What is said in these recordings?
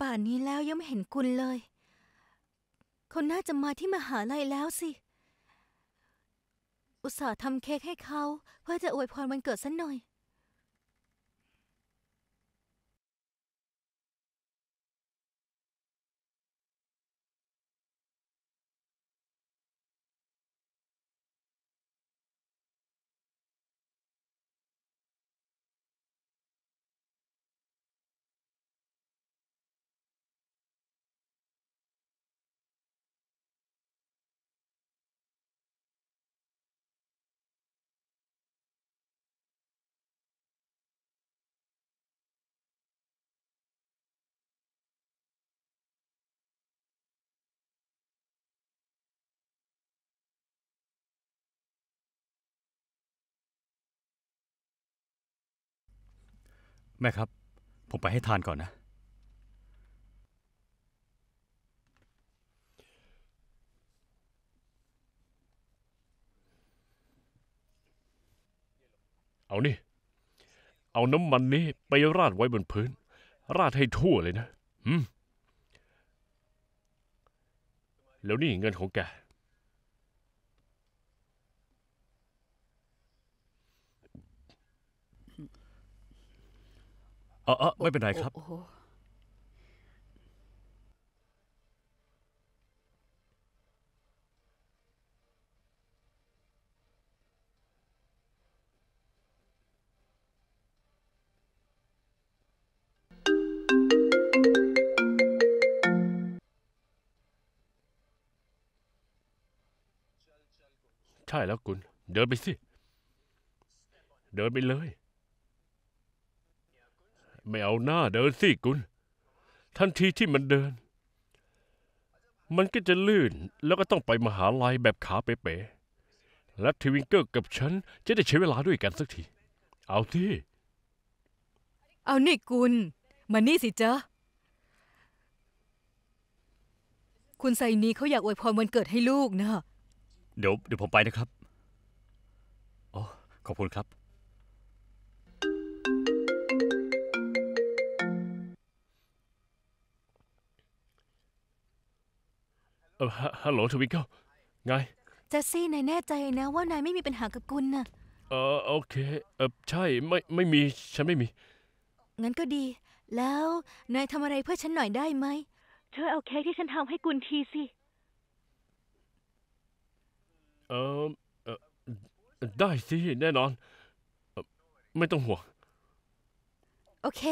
ป่านนี้แล้ว ยังไม่เห็นคุณเลย เขาน่าจะมาที่มหาลัยแล้วสิ อุตส่าห์ทำเค้กให้เขาเพื่อจะอวยพรวันเกิดสันหน่อยแม่ครับ ผมไปให้ทานก่อนนะ เอานี่ เอาน้ำมันนี้ไปราดไว้บนพื้น ราดให้ทั่วเลยนะอืมแล้วนี่เงินของแกเออเออไม่เป็นไรครับใช่แล้วคุณ เดินไปสิ เดินไปเลยไม่เอาหน้าเดินสิคุณทันทีที่มันเดิน มันก็จะลื่น แล้วก็ต้องไปมหาลัยแบบขาเป๋ๆและทวิงเกอร์กับฉัน จะได้ใช้เวลาด้วยกันสักที เอาที่เอานี่คุณมานี่สิเจ๊ะคุณไซนีเขาอยากอวยพรวันเกิดให้ลูกนะเดี๋ยวเดี๋ยวผมไปนะครับ อ๋อ ขอบคุณครับฮัลโหลทวิงเกิลไงแจสซี่นายแน่ใจนะว่านายไม่มีปัญหากับกุลน่ะเออโอเคเออใช่ไม่ไม่มีฉันไม่มี งั้นก็ดี แล้วนายทำอะไรเพื่อฉันหน่อยได้ไหม เธอเอาเค้กที่ฉันทำให้กุลทีสิ เอออได้สิ แน่นอน ไม่ต้องห่วงโอเค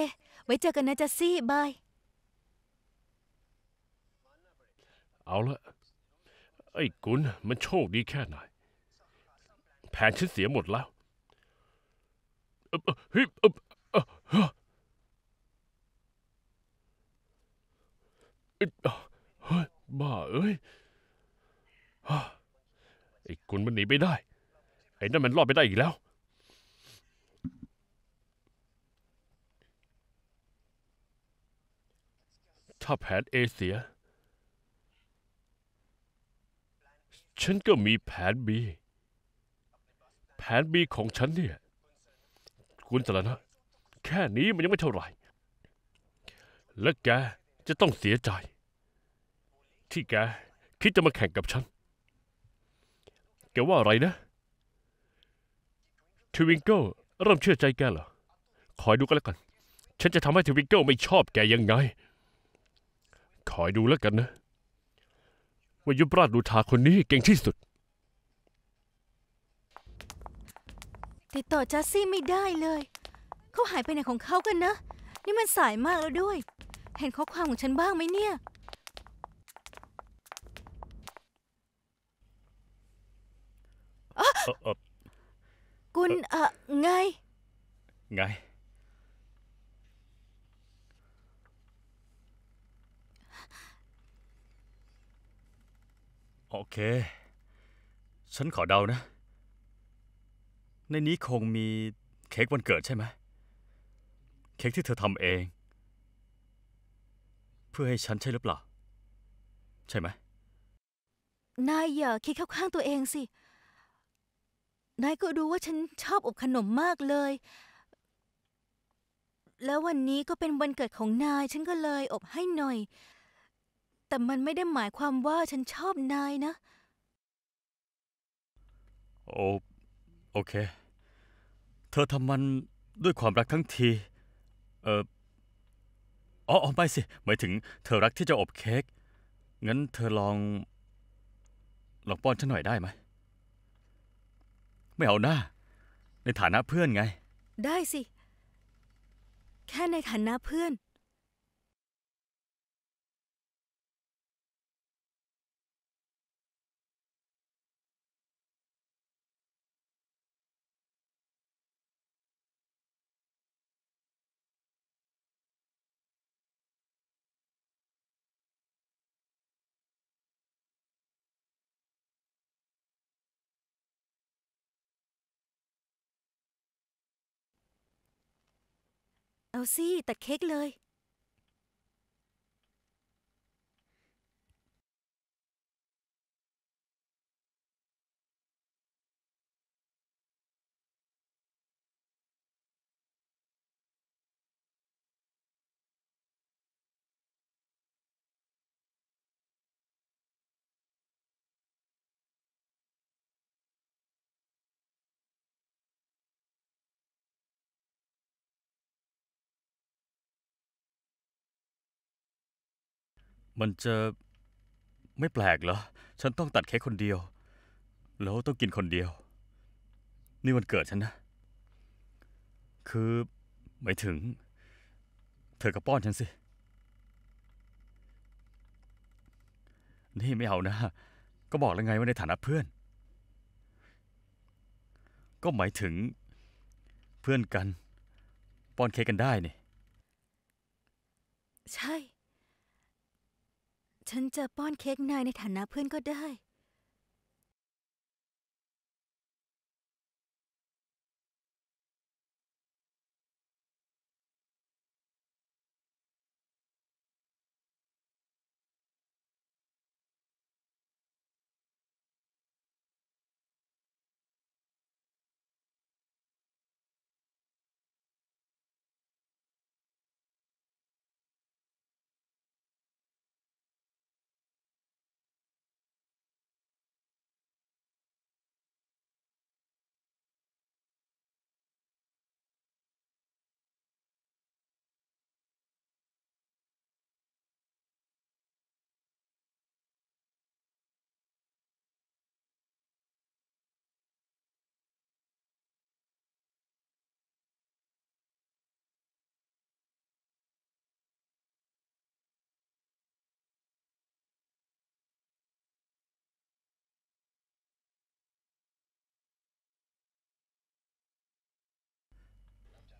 ไว้เจอกันนะแจสซี่ บายเอาละไอ้กุนมันโชคดีแค่ไหนแผนฉันเสียหมดแล้วบ้าเอ้ย ไอ้กุนมันหนีไปได้ ไอ้นั่นมันรอดไปได้อีกแล้ว ถ้าแผนเอเสียฉันก็มีแผนบี แผนบีของฉันเนี่ย คุณสารนะแค่นี้มันยังไม่เท่าไหร่และแกจะต้องเสียใจที่แกคิดจะมาแข่งกับฉัน แกว่าอะไรนะ ทวิงเกิลเริ่มเชื่อใจแกเหรอคอยดูกันแล้วกัน ฉันจะทำให้ทวิงเกิลไม่ชอบแกยังไง คอยดูแล้วกันนะว่ายุบราชดูทาคนนี้เก่งที่สุด ติดต่อจัสซี่ไม่ได้เลย เขาหายไปไหนของเขากันนะ นี่มันสายมากแล้วด้วย เห็นข้อความของฉันบ้างไหมเนี่ยอคุณ เอ่อ ไง ไงโอเค ฉันขอเดานะ ในนี้คงมีเค้กวันเกิดใช่ไหม เค้กที่เธอทำเอง เพื่อให้ฉันใช่หรือเปล่า ใช่ไหม นายอย่าคิดเข้าข้างตัวเองสิ นายก็ดูว่าฉันชอบอบขนมมากเลย แล้ววันนี้ก็เป็นวันเกิดของนาย ฉันก็เลยอบให้หน่อยแต่มันไม่ได้หมายความว่าฉันชอบนายนะ โอโอเค เธอทำมันด้วยความรักทั้งที เอ่อ อ๋อไม่สิ หมายถึง เธอรักที่จะอบเค้ก งั้นเธอลองลองป้อนฉันหน่อยได้ไหม ไม่เอาหน้า ในฐานะเพื่อนไง ได้สิ แค่ในฐานะเพื่อนเอาสิตัดเค้กเลยมันจะไม่แปลกเหรอ ฉันต้องตัดเค้กคนเดียว แล้วต้องกินคนเดียว นี่วันเกิดฉันนะ คือไม่ถึง เธอก็ป้อนฉันสิ นี่ไม่เอานะ ก็บอกแล้วไงว่าในฐานะเพื่อน ก็หมายถึงเพื่อนกัน ป้อนเค้กกันได้นี่ ใช่ฉันจะป้อนเค้กนายในฐานะเพื่อนก็ได้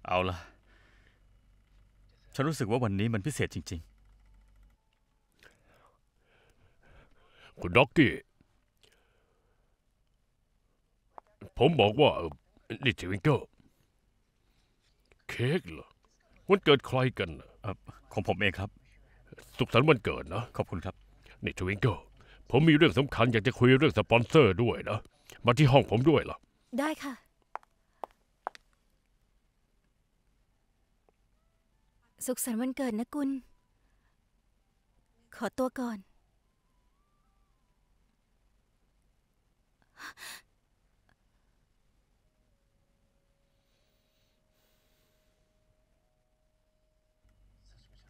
เอาล่ะ ฉันรู้สึกว่าวันนี้มันพิเศษจริง ๆ คุณด็อกกี้ผมบอกว่าออนี่ทิวิงเกอร์เค้กเหรอวันเกิดใครกันอของผมเองครับ สุขสันต์วันเกิดนะ ขอบคุณครับนี่ทวิงเกอร์ผมมีเรื่องสำคัญอยากจะคุยเรื่องสปอนเซอร์ด้วยนะ มาที่ห้องผมด้วยล่ะได้ค่ะสุขสันต์วันเกิดนะกุลขอตัวก่อน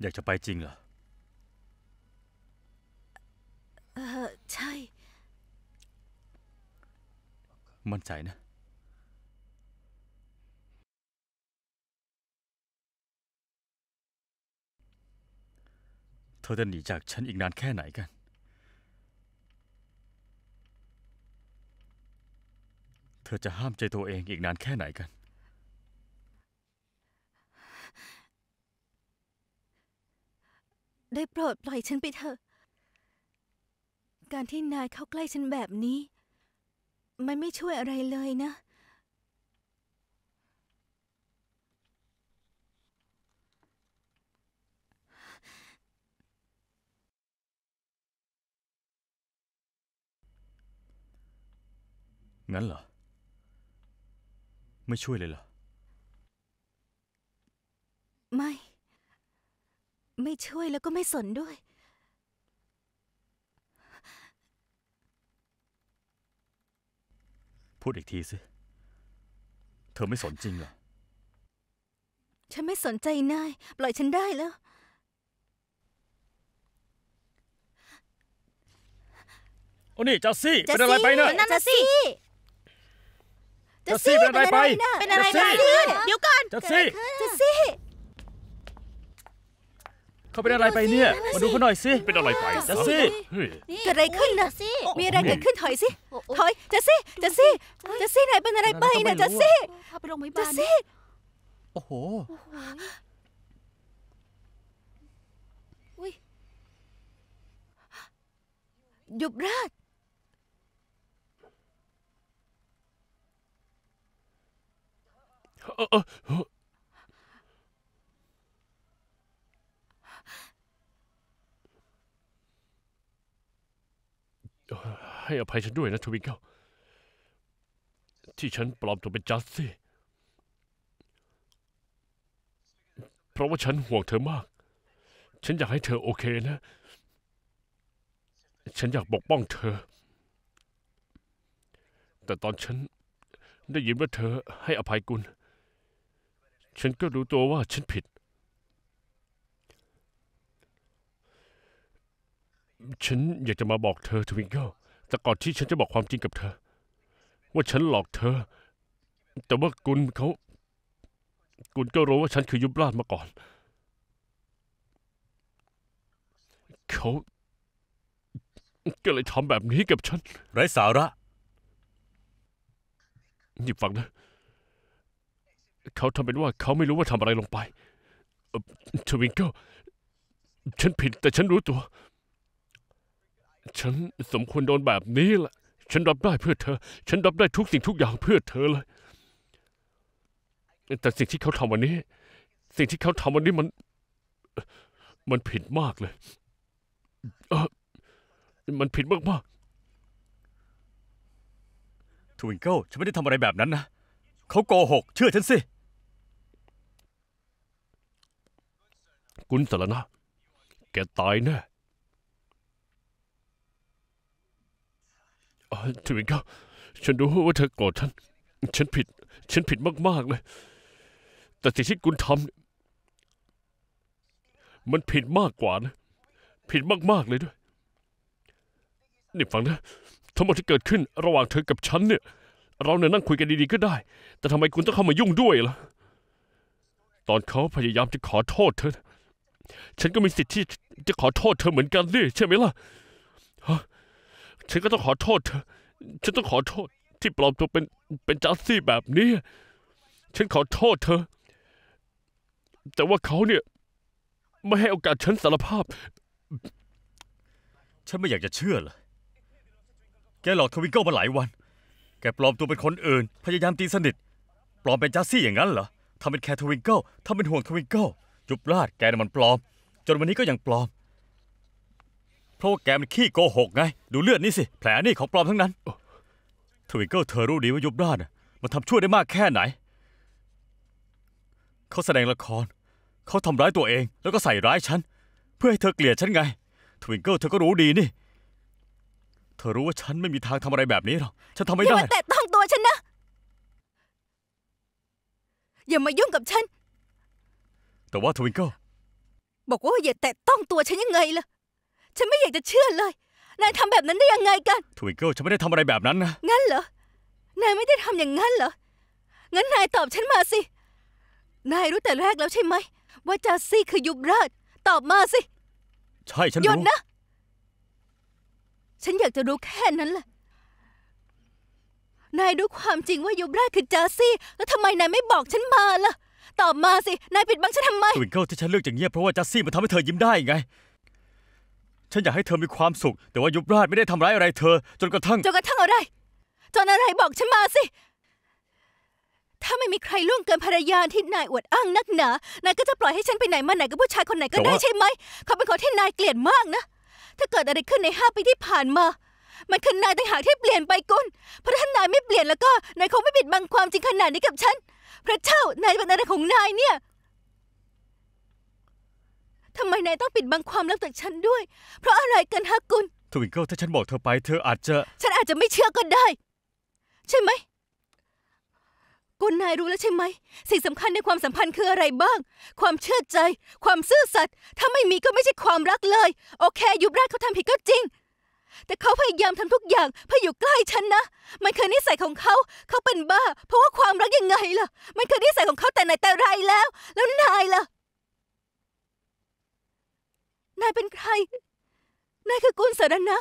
อยากจะไปจริงเหรอ เออใช่ มั่นใจนะธอจะหนีจากฉันอีกนานแค่ไหนกัน เธอจะห้ามใจตัวเองอีกนานแค่ไหนกัน ได้โปรดปล่อยฉันไปเถอะ การที่นายเข้าใกล้ฉันแบบนี้ มันไม่ช่วยอะไรเลยนะงั้นเหรอ ไม่ช่วยเลยเหรอ ไม่ ไม่ช่วยแล้วก็ไม่สนด้วย พูดอีกทีสิ เธอไม่สนจริงเหรอ ฉันไม่สนใจนาย ปล่อยฉันได้แล้วโอ้นี่จัสซี่เป็นอะไรไปเนี่ยจั่นน่สจะซี่เป็นอะไรไปเป็นอะไรไปเดี๋ยวก่อน จะซี่จสซี่เขาเป็นอะไรไปเนี่ย มาดูเขาหน่อยสิเป็นอะไรไป จะซี่เกิดอะไรขึ้นนะมีอะไรเกิดขึ้นถอยสิถอย จะซี่จะซี่จะซี่ไหนเป็นอะไรไปนะจะซี่ไปโรงพยาบาลจะซี่โอ้โหหยุบราชให้อภัยฉันด้วยนะทวิงเกิลที่ฉันปลอมตัวเป็นจัสซี่เพราะว่าฉันห่วงเธอมาก ฉันอยากให้เธอโอเคนะ ฉันอยากปกป้องเธอ แต่ตอนฉันได้ยินว่าเธอให้อภัยกุลฉันก็รู้ตัวว่าฉันผิด ฉันอยากจะมาบอกเธอ ทวิงเกิลแต่ก่อนที่ ฉันจะบอกความจริงกับเธอ ว่าฉันหลอกเธอ แต่ว่ากุนเขากุนก็รู้ว่าฉันคือยุบราชมาก่อน เขา ก็เลยทำแบบนี้กับฉัน ไร้สาระหยิบฟังนะเขาทำเป็นว่า เขาไม่รู้ว่าทำอะไรลงไป ทวิงเกิลฉันผิด แต่ฉันรู้ตัว ฉัน สมควรโดนแบบนี้ล่ละ ฉันรับได้เพื่อเธอ ฉันรับได้ทุกสิ่งทุกอย่าง เพื่อเธอเลยแต่สิ่งที่เขาทำวันนี้ สิ่งที่เขาทำวันนี้มัน มันผิดมากเลยเออมันผิดมากมากทวิงเกิลฉันไม่ได้ทำอะไรแบบนั้นนะ เขาโกหก เชื่อฉันสิกุนสรนะแกตายแน่ทวินก้ฉันรู้ว่าเธอโกรธฉันฉันผิด ฉันผิดมากๆเลย แต่สิ่งที่คุณทำมันผิดมากกว่านะผิดมากๆเลยด้วยนี่ฟังนะทั้งหมดที่เกิดขึ้น ระหว่างเธอกับฉัน เนี่ย เราเนี่ยนั่งคุยกันดีๆก็ได้ แต่ทำไมคุณต้องเข้ามายุ่งด้วยล่ะตอนเขาพยายามจะขอโทษเธอฉันก็มีสิทธิ์ที่ จะขอโทษ เธอเหมือนกันสิใช่ไหมล่ะฮะฉันก็ต้องขอโทษเธอฉันต้องขอโทษที่ปลอมตัวเป็นเป็นจัสซี่แบบนี้ ฉันขอโทษเธอ แต่ว่าเขาเนี่ย ไม่ให้โอกาสฉันสารภาพ ฉันไม่อยากจะเชื่อเลย แกหลอกทวิงเกิลมาหลายวัน แกปลอมตัวเป็นคนอื่น พยายามตีสนิท ปลอมเป็นจัสซี่ อย่างนั้นเหรอทำเป็นแครทวิงเกิลทำเป็นห่วงทวิงเกิลจุบลาดแกมันปลอม จนวันนี้ก็ยังปลอมเพราะว่าแกมันขี้โกหกไง ดูเลือดนี่สิแผลนี่ของปลอมทั้งนั้นทวิงเกิลเธอรู้ดีว่ายุบราดมันทำชั่วได้มากแค่ไหนเขาแสดงละครเขาทำร้ายตัวเอง แล้วก็ใส่ร้ายฉันเพื่อให้เธอเกลียดฉันไงทวิงเกิลเธอก็รู้ดีนี่ เธอรู้ว่าฉันไม่มีทางทำอะไรแบบนี้หรอกฉันทำไม่ได้อย่ามาแตะต้องตัวฉันนะ อย่ามายุ่งกับฉันแต่ว่าทวิงเกิลบอกว่าอย่าแตะต้องตัวฉันยังไงล่ะ ฉันไม่อยากจะเชื่อเลย นายทำแบบนั้นได้ยังไงกันทวิงเกิลฉันไม่ได้ทำอะไรแบบนั้นนะงั้นเหรอนายไม่ได้ทำอย่างนั้นเหรองั้นนายตอบฉันมาสินายรู้แต่แรกแล้วใช่ไหมว่าจาซี่คือยุบราชตอบมาสิใช่ฉันหยุดรู้นะฉันอยากจะรู้แค่นั้นแหละ นายรู้ความจริงว่ายุบราชคือจาซี่ แล้วทำไม นายไม่บอกฉันมาล่ะตอบมาสิ นายปิดบังฉันทำไมทวิงเกิลที่ฉันเลือกอย่างเงี้ยเพราะว่าจัสซี่มันทำให้เธอยิ้มได้ไง ฉันอยากให้เธอมีความสุข แต่ว่ายุบราชไม่ได้ทำร้ายอะไร เธอ จนกระทั่งจนกระทั่งอะไร จนอะไรบอกฉันมาสิ ถ้าไม่มีใครล่วงเกินภรรยาที่นายอวดอ้างนักหนา นายก็จะปล่อยให้ฉันไปไหนมาไหนกับผู้ชายคนไหนก็ได้ใช่ไหมเขาเป็นคนที่นายเกลียดมากนะ ถ้าเกิดอะไรขึ้นในห้าปีที่ผ่านมามันคือนายต่างหากที่เปลี่ยนไปกุล เพราะถ้านายไม่เปลี่ยนแล้วก็นายคงไม่ปิดบังความจริงขนาดนี้กับฉัน พระเจ้า นายเป็นอะไรของนายเนี่ย ทำไมนายต้องปิดบังความลับจากฉันด้วย เพราะอะไรกันฮะกุลทวิงเกิลถ้าฉันบอกเธอไปเธออาจจะ ฉันอาจจะไม่เชื่อก็ได้ ใช่ไหมกุลนายรู้แล้วใช่ไหมสิ่งสำคัญในความสัมพันธ์คืออะไรบ้างความเชื่อใจ ความซื่อสัตย์ถ้าไม่มีก็ไม่ใช่ความรักเลย โอเคยุบราชเขาทำผิดก็จริงแต่เขาพยายามทำทุกอย่างเพื่ออยู่ใกล้ฉันนะมันคือนิสัยของเขาเขาเป็นบ้า เพราะว่าความรักยังไง ล่ะ มันคือนิสัยของเขาแต่ไหนแต่ไรแล้ว แล้วนายล่ะ นายเป็นใคร นายคือกุลสารนะ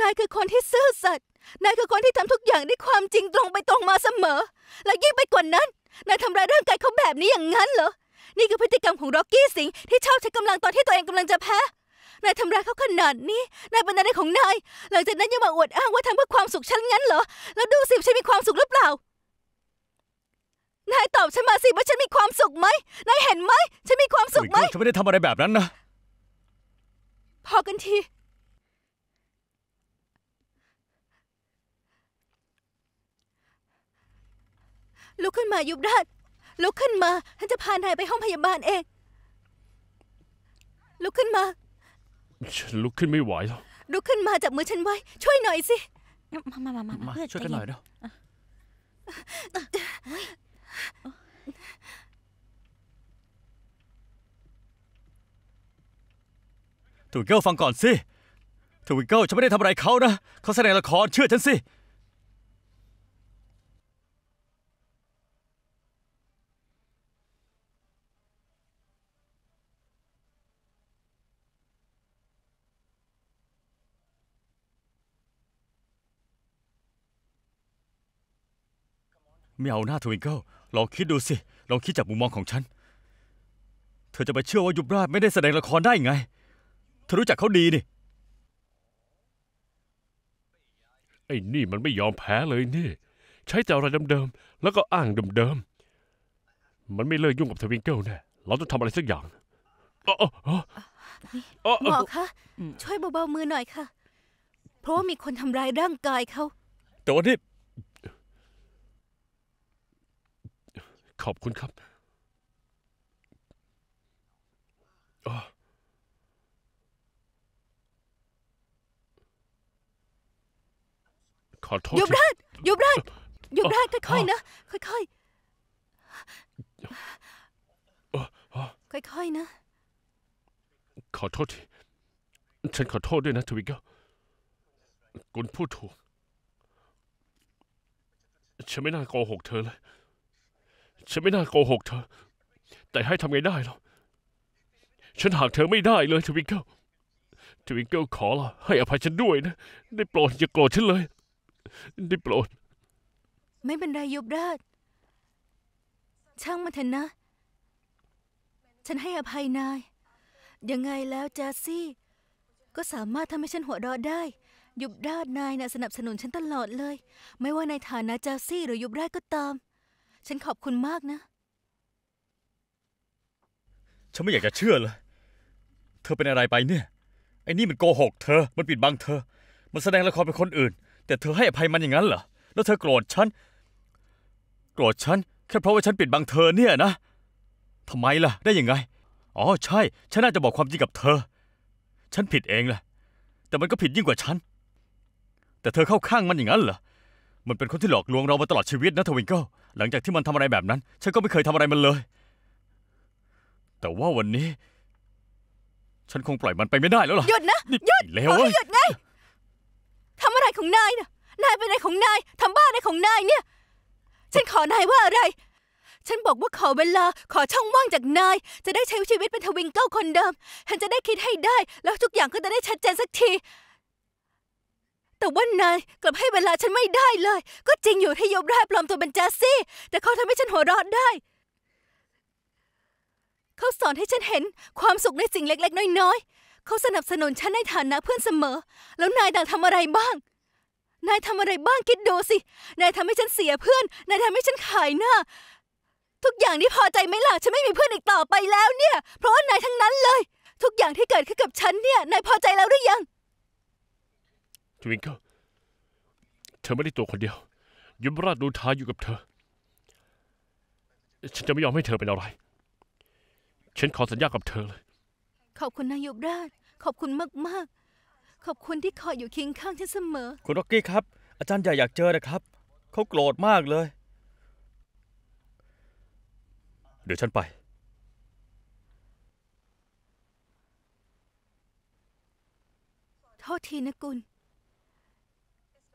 นายคือคนที่ซื่อสัตย์นายคือคนที่ทำทุกอย่างด้วยความจริงตรงไปตรงมาเสมอ และยิ่งไปกว่านั้น นายทำร้ายร่างกายเขาแบบนี้อย่างนั้นเหรอนี่คือพฤติกรรมของร็อกกี้สิงที่ชอบใช้กำลังตอนที่ตัวเองกำลังจะแพ้นายทำร้ายเขาขนาดนี้ นายเป็นอะไรของนายหลังจากนั้นยังมาอวดอ้าง ว่าทำเพื่อความสุขฉันงั้นเหรอ แล้วดูสิฉันมีความสุขหรือเปล่านายตอบฉันมาสิว่าฉันมีความสุขไหมนายเห็นไหมฉันมีความสุขไหมฉันไม่ได้ทำอะไรแบบนั้นนะพอกันทีลุกขึ้นมายุบราชลุกขึ้นมา ฉันจะพานายไปห้องพยาบาลเอง ลุกขึ้นมาฉันลุกขึ้นไม่ไหวแล้วลุกขึ้นมาจับมือฉันไว้ ช่วยหน่อยสิ มามามามามาเพื่อช่วยกันหน่อยเดาอทวิเกิลฟังก่อนสิทวิเกิลฉันไม่ได้ทำอะไรเขานะเขาแสดงละครเชื่อฉันสิไม่เอาหน้าทวิงเกิลลองคิดดูสิลองคิดจากมุมมองของฉัน เธอจะไปเชื่อว่ายุบราชไม่ได้แสดงละครได้ไง เธอรู้จักเขาดีนี่ไอ้นี่มันไม่ยอมแพ้เลยนี่ใช้แต่อะไรเดิมๆแล้วก็อ้างเดิมๆมันไม่เลิกยุ่งกับทวิงเกิลแน่เราต้องทำอะไรสักอย่างอ๋อหมอคะช่วยเบาๆมือหน่อยค่ะ เพราะว่ามีคนทำร้ายร่างกายเขา แต่ว่านี่ขอบคุณครับ ขอโทษยุบราดยุบราดยุบราดค่อยๆนะ ค่อยๆ ค่อยๆนะ ขอโทษที ฉันขอโทษด้วยนะทวิกเกอร์คุณพูดถูก ฉันไม่น่าโกหกเธอเลยฉันไม่น่าโกหกเธอ แต่ให้ทำไงได้ล่ะฉันหากเธอไม่ได้เลยทวิงเกิลทวิงเกิลขอละให้อภัยฉันด้วยนะ ได้โปรดอย่าโกรธฉันเลย ได้โปรด ไม่เป็นไรยุบราช ช่างมาเถอะนะ ฉันให้อภัยนาย ยังไงแล้วจาซี่ ก็สามารถทำให้ฉันหัวเราะได้ ยุบราชนายนะ่ะสนับสนุนฉันตลอดเลย ไม่ว่าในฐานะจาซี่หรือยุบราชก็ตามฉันขอบคุณมากนะ ฉันไม่อยากจะเชื่อเลย เธอเป็นอะไรไปเนี่ย ไอ้นี่มันโกหก เธอ มันปิดบังเธอ มันแสดงละครเป็นคนอื่น แต่เธอให้อภัยมันอย่างนั้นเหรอ แล้วเธอโกรธฉัน โกรธฉันแค่เพราะว่าฉันปิดบังเธอเนี่ยนะทำไมล่ะ ได้ยังไง อ๋อ ใช่ ฉันน่าจะบอกความจริงกับเธอ ฉันผิดเองแหละ แต่มันก็ผิดยิ่งกว่าฉัน แต่เธอเข้าข้างมันอย่างนั้นเหรอ มันเป็นคนที่หลอกลวงเรามาตลอดชีวิตนะทวิงเกิลหลังจากที่มันทำอะไรแบบนั้น ฉันก็ไม่เคยทำอะไรมันเลย แต่ว่าวันนี้ ฉันคงปล่อยมันไปไม่ได้แล้วหรอหยุดนะหยุดเล้วยหยุดไงทำอะไรของนายน่ะนายเป็นอะไรของนายทำบ้าอะไรของนายเนี่ย ฉันขอนายว่าอะไร ฉันบอกว่าขอเวลา ขอช่องว่างจากนาย จะได้ใช้ชีวิตเป็นทวิงเกิลคนเดิม ฉันจะได้คิดให้ได้ แล้วทุกอย่างก็จะได้ชัดเจนสักทีแต่ว่านายกลับให้เวลาฉันไม่ได้เลย ก็จริงอยู่ที่โยบราปลอมตัวเป็นแจซี่แต่เขาทำให้ฉันหัวเราะได้ เขาสอนให้ฉันเห็นความสุขในสิ่งเล็ก ๆ น้อยๆเขาสนับสนุนฉันในฐานะเพื่อนเสมอ แล้วนายดังทำอะไรบ้าง นายทำอะไรบ้างคิดดูสิ นายทำให้ฉันเสียเพื่อน นายทำให้ฉันขายหน้า ทุกอย่างนี่พอใจไหมล่ะ ฉันไม่มีเพื่อนอีกต่อไปแล้วเนี่ย เพราะว่านายทั้งนั้นเลย ทุกอย่างที่เกิดขึ้นกับฉันเนี่ย นายพอใจแล้วหรือยังทวิงเกิลเธอไม่ได้ตัวคนเดียวยมราชดูท้าอยู่กับเธอ ฉันจะไม่ยอมให้เธอเป็นอะไร ฉันขอสัญญากับเธอเลยขอบคุณนายยมราชขอบคุณมากมากขอบคุณที่คอยอยู่เคียงข้างฉันเสมอ คุณร็อกกี้ครับ อาจารย์ใหญ่อยากเจอนะครับ เขาโกรธมากเลย เดี๋ยวฉันไปโทษทีนะกุล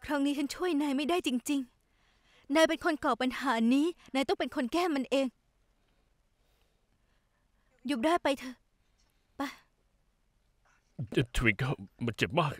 ครั้งนี้ฉันช่วยนายไม่ได้จริง ๆ นายเป็นคนก่อปัญหานี้ นายต้องเป็นคนแก้มันเอง หยุดได้ไปเถอะ ไปทวิงเก็มันเจ็บมาก